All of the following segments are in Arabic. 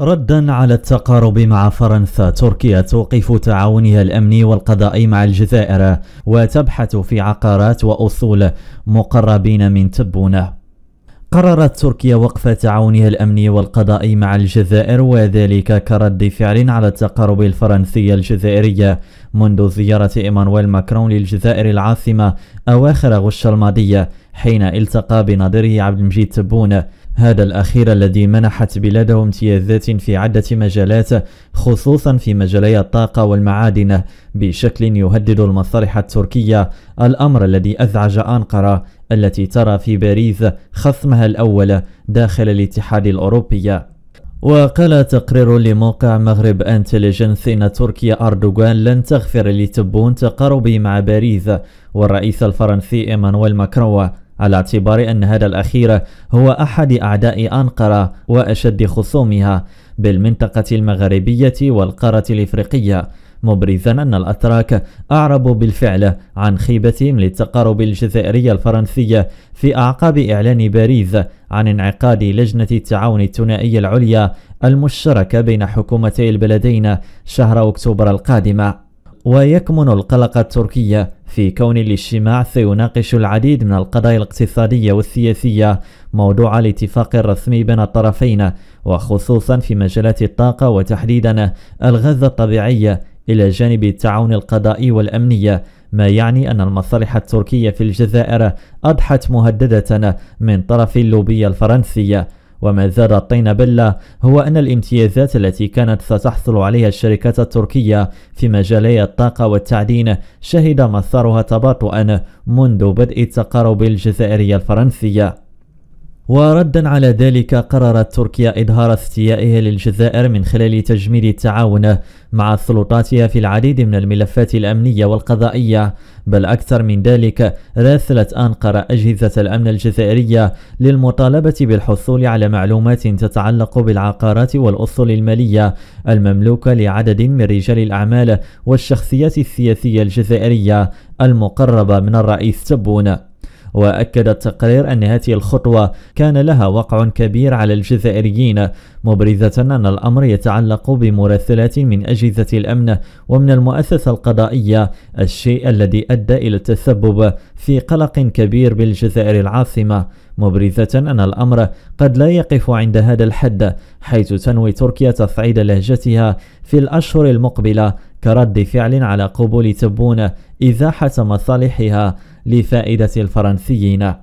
ردا على التقارب مع فرنسا تركيا توقف تعاونها الامني والقضائي مع الجزائر وتبحث في عقارات واصول مقربين من تبونه قررت تركيا وقف تعاونها الأمني والقضائي مع الجزائر وذلك كرد فعل على التقارب الفرنسي الجزائري منذ زيارة إيمانويل ماكرون للجزائر العاصمة أواخر غش الماضية حين التقى بنظيره عبد المجيد تبونه هذا الأخير الذي منحت بلاده امتيازات في عدة مجالات خصوصا في مجالي الطاقة والمعادن بشكل يهدد المصالح التركية الأمر الذي أزعج أنقرة التي ترى في باريس خصمها الأول داخل الاتحاد الأوروبي وقال تقرير لموقع مغرب انتليجنس ان تركيا اردوغان لن تغفر لتبون تقاربه مع باريس والرئيس الفرنسي ايمانويل ماكرون على اعتبار أن هذا الأخير هو أحد أعداء أنقرة وأشد خصومها بالمنطقة المغربية والقارة الإفريقية مبرزا أن الأتراك أعربوا بالفعل عن خيبتهم للتقارب الجزائرية الفرنسية في أعقاب إعلان باريس عن انعقاد لجنة التعاون الثنائي العليا المشتركة بين حكومتي البلدين شهر أكتوبر القادمة ويكمن القلق التركي في كون الاجتماع سيناقش العديد من القضايا الاقتصادية والسياسية موضوع الاتفاق الرسمي بين الطرفين وخصوصا في مجالات الطاقة وتحديدا الغاز الطبيعي إلى جانب التعاون القضائي والأمني ما يعني أن المصالح التركية في الجزائر أضحت مهددة من طرف اللوبي الفرنسي وما زاد الطين بلة هو أن الامتيازات التي كانت ستحصل عليها الشركات التركية في مجالي الطاقة والتعدين شهد مسارها تباطؤا منذ بدء التقارب الجزائرية الفرنسية وردا على ذلك قررت تركيا إظهار استيائها للجزائر من خلال تجميل التعاون مع سلطاتها في العديد من الملفات الأمنية والقضائية بل أكثر من ذلك راسلت أنقرة أجهزة الأمن الجزائرية للمطالبة بالحصول على معلومات تتعلق بالعقارات والأصول المالية المملوكة لعدد من رجال الأعمال والشخصيات السياسية الجزائرية المقربة من الرئيس تبون وأكد التقرير أن هذه الخطوة كان لها وقع كبير على الجزائريين مبرزة أن الأمر يتعلق بمراسلات من أجهزة الأمن ومن المؤسسة القضائية الشيء الذي أدى إلى التسبب في قلق كبير بالجزائر العاصمة مبرزة أن الأمر قد لا يقف عند هذا الحد حيث تنوي تركيا تصعيد لهجتها في الأشهر المقبلة كرد فعل على قبول تبون إزاحة مصالحها لفائدة الفرنسيين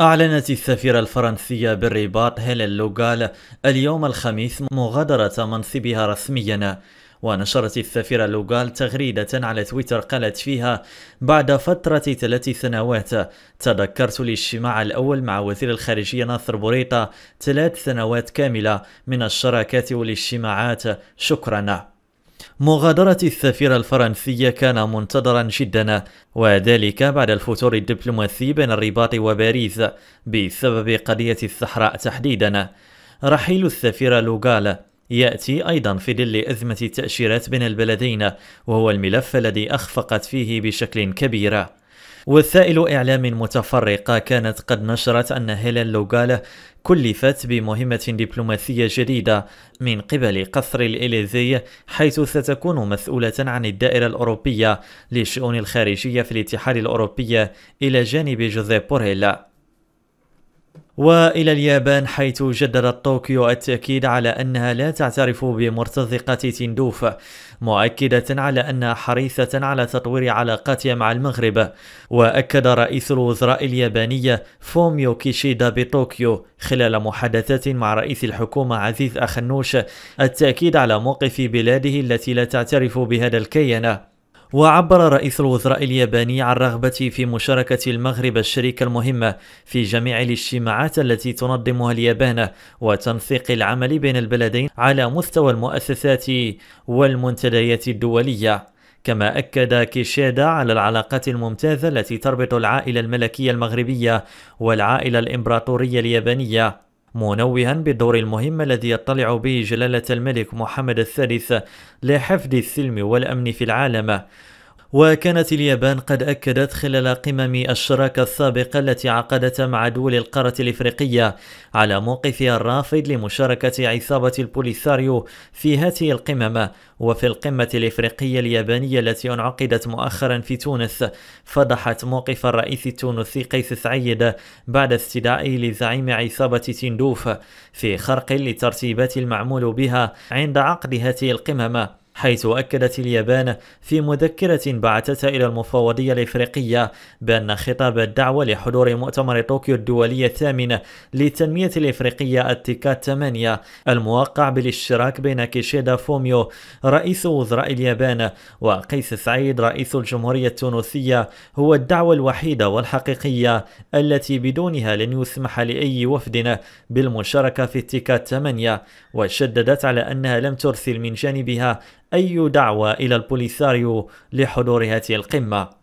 أعلنت السفيرة الفرنسية بالرباط هيلين لوغال اليوم الخميس مغادرة منصبها رسميا ونشرت الثافرة لوغال تغريدة على تويتر قالت فيها بعد فترة ثلاث سنوات تذكرت الاجتماع الأول مع وزير الخارجية ناصر بوريطة ثلاث سنوات كاملة من الشراكات والاجتماعات شكرا مغادرة السفيرة الفرنسية كان منتظرا جدا وذلك بعد الفتور الدبلوماسي بين الرباط وباريس بسبب قضية الصحراء تحديدا رحيل السفيرة لوغال يأتي أيضا في ظل أزمة التأشيرات بين البلدين وهو الملف الذي أخفقت فيه بشكل كبير وسائل إعلام متفرقة كانت قد نشرت أن هيلين لوغالا كلفت بمهمة دبلوماسية جديدة من قبل قصر الإليزي حيث ستكون مسؤولة عن الدائرة الأوروبية للشؤون الخارجية في الاتحاد الأوروبي إلى جانب جوزيف بوريلا والى اليابان حيث جددت طوكيو التاكيد على انها لا تعترف بمرتزقه تندوف مؤكده على انها حريصه على تطوير علاقاتها مع المغرب واكد رئيس الوزراء اليابانيه فوميو كيشيدا بطوكيو خلال محادثات مع رئيس الحكومه عزيز اخنوش التاكيد على موقف بلاده التي لا تعترف بهذا الكيان وعبر رئيس الوزراء الياباني عن رغبته في مشاركة المغرب الشريك المهمة في جميع الاجتماعات التي تنظمها اليابان وتنسيق العمل بين البلدين على مستوى المؤسسات والمنتديات الدولية كما أكد كيشيدا على العلاقات الممتازة التي تربط العائلة الملكية المغربية والعائلة الإمبراطورية اليابانية منوها بالدور المهم الذي يطلع به جلالة الملك محمد الثالث لحفظ السلم والأمن في العالم وكانت اليابان قد أكدت خلال قمم الشراكة السابقة التي عقدتها مع دول القارة الإفريقية على موقفها الرافض لمشاركة عصابة البوليساريو في هذه القمم وفي القمة الإفريقية اليابانية التي انعقدت مؤخرا في تونس فضحت موقف الرئيس التونسي قيس سعيد بعد استدعائه لزعيم عصابة تندوف في خرق لترتيبات المعمول بها عند عقد هذه القمم حيث أكدت اليابان في مذكرة بعثتها إلى المفوضية الإفريقية بأن خطاب الدعوة لحضور مؤتمر طوكيو الدولي الثامن للتنمية الإفريقية التيكات 8 الموقع بالاشتراك بين كيشيدا فوميو رئيس وزراء اليابان وقيس سعيد رئيس الجمهورية التونسية هو الدعوة الوحيدة والحقيقية التي بدونها لن يسمح لأي وفد بالمشاركة في التيكات 8 وشددت على أنها لم ترسل من جانبها أي دعوة إلى البوليساريو لحضور هذه القمة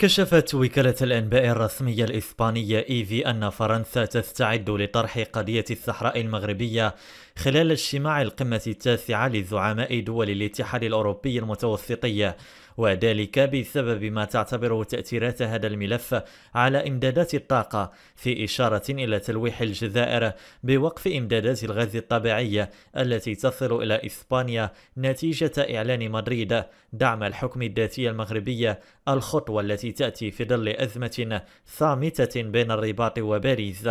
كشفت وكالة الأنباء الرسمية الإسبانية إيفي أن فرنسا تستعد لطرح قضية الصحراء المغربية خلال اجتماع القمة التاسعة لزعماء دول الاتحاد الأوروبي المتوسطية وذلك بسبب ما تعتبره تأثيرات هذا الملف على إمدادات الطاقة في إشارة إلى تلويح الجزائر بوقف إمدادات الغاز الطبيعية التي تصل إلى إسبانيا نتيجة إعلان مدريد دعم الحكم الذاتي المغربي الخطوة التي تأتي في ظل أزمة صامتة بين الرباط وباريس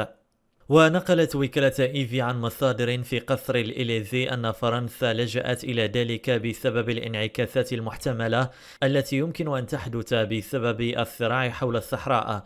ونقلت وكالة إيفي عن مصادر في قصر الإليزي أن فرنسا لجأت إلى ذلك بسبب الانعكاسات المحتملة التي يمكن أن تحدث بسبب الصراع حول الصحراء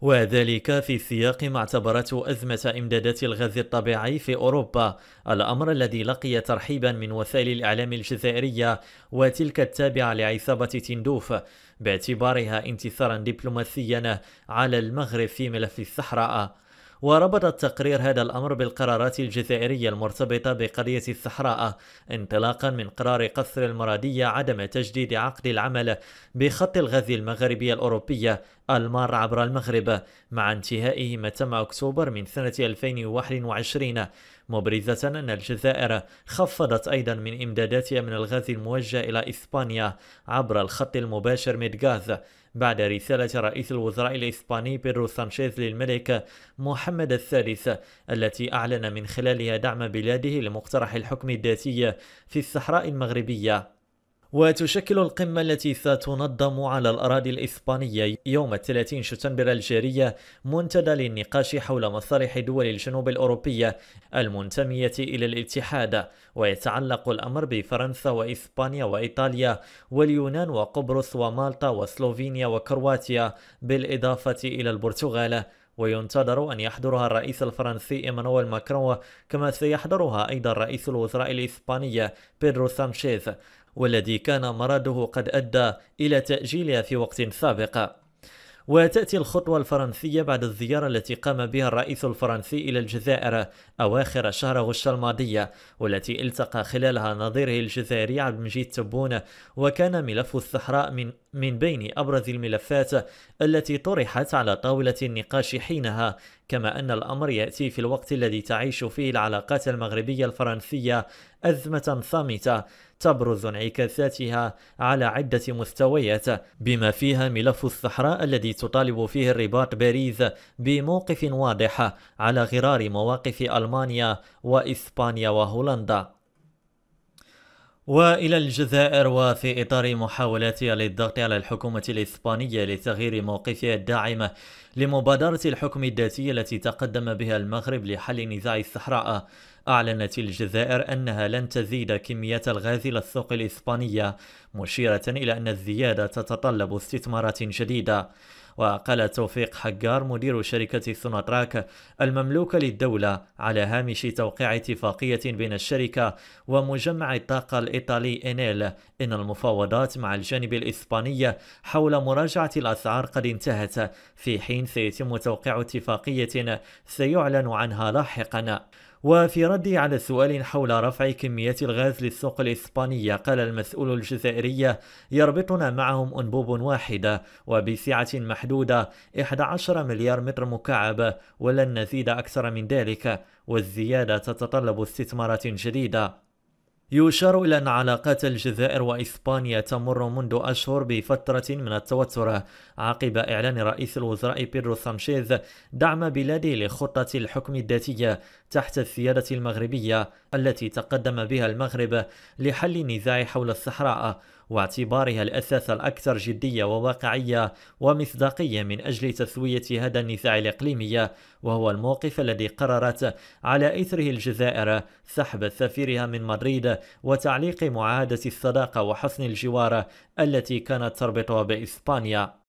وذلك في سياق ما اعتبرته أزمة إمدادات الغاز الطبيعي في أوروبا الأمر الذي لقي ترحيبا من وسائل الإعلام الجزائرية وتلك التابعة لعصابة تندوف باعتبارها انتصارا دبلوماسيا على المغرب في ملف الصحراء وربط التقرير هذا الأمر بالقرارات الجزائرية المرتبطة بقرية الصحراء انطلاقا من قرار قصر المرادية عدم تجديد عقد العمل بخط الغاز المغربي الأوروبية المار عبر المغرب مع انتهائه متم أكتوبر من سنة 2021 مبرزة أن الجزائر خفضت أيضا من إمداداتها من الغاز الموجه إلى إسبانيا عبر الخط المباشر ميدغاز بعد رسالة رئيس الوزراء الإسباني بيرو سانشيز للملك محمد الثالث التي أعلن من خلالها دعم بلاده لمقترح الحكم الذاتي في الصحراء المغربية وتشكل القمة التي ستنظم على الأراضي الإسبانية يوم 30 شتنبر الجارية منتدى للنقاش حول مصالح دول الجنوب الأوروبية المنتمية إلى الاتحاد ويتعلق الأمر بفرنسا وإسبانيا وإيطاليا واليونان وقبرص ومالطا وسلوفينيا وكرواتيا بالإضافة إلى البرتغال وينتظر أن يحضرها الرئيس الفرنسي إيمانويل ماكرون كما سيحضرها أيضا رئيس الوزراء الإسبانية بيدرو سانشيز والذي كان مرضه قد أدى إلى تأجيلها في وقت سابق وتأتي الخطوة الفرنسية بعد الزيارة التي قام بها الرئيس الفرنسي إلى الجزائر أواخر شهر غشت الماضية والتي التقى خلالها نظيره الجزائري عبد المجيد تبون وكان ملف الصحراء من من بين أبرز الملفات التي طرحت على طاولة النقاش حينها كما أن الأمر يأتي في الوقت الذي تعيش فيه العلاقات المغربية الفرنسية أزمة صامتة تبرز انعكاساتها على عدة مستويات بما فيها ملف الصحراء الذي تطالب فيه الرباط باريس بموقف واضح على غرار مواقف ألمانيا ألمانيا وإسبانيا وهولندا وإلى الجزائر وفي إطار محاولاتها للضغط على الحكومة الإسبانية لتغيير موقفها الداعم لمبادرة الحكم الذاتي التي تقدم بها المغرب لحل نزاع الصحراء أعلنت الجزائر أنها لن تزيد كمية الغاز إلى السوق الإسبانية مشيرة إلى أن الزيادة تتطلب استثمارات جديدة وقال توفيق حجار مدير شركة ثوناتراك المملوكة للدولة على هامش توقيع اتفاقية بين الشركة ومجمع الطاقة الإيطالي إنيل إن المفاوضات مع الجانب الإسباني حول مراجعة الأسعار قد انتهت في حين سيتم توقيع اتفاقية سيعلن عنها لاحقا وفي رده على سؤال حول رفع كميات الغاز للسوق الإسبانية قال المسؤول الجزائري يربطنا معهم أنبوب واحدة وبسعة محدودة 11 مليار متر مكعب ولن نزيد أكثر من ذلك والزيادة تتطلب استثمارات جديدة يشار إلى أن علاقات الجزائر وإسبانيا تمر منذ أشهر بفترة من التوتر عقب إعلان رئيس الوزراء بيدرو سانشيز دعم بلاده لخطة الحكم الذاتية تحت السيادة المغربية التي تقدم بها المغرب لحل النزاع حول الصحراء واعتبارها الأساس الأكثر جدية وواقعية ومصداقية من أجل تسوية هذا النزاع الإقليمي وهو الموقف الذي قررت على إثره الجزائر سحب سفيرها من مدريد وتعليق معاهدة الصداقة وحسن الجوار التي كانت تربطها بإسبانيا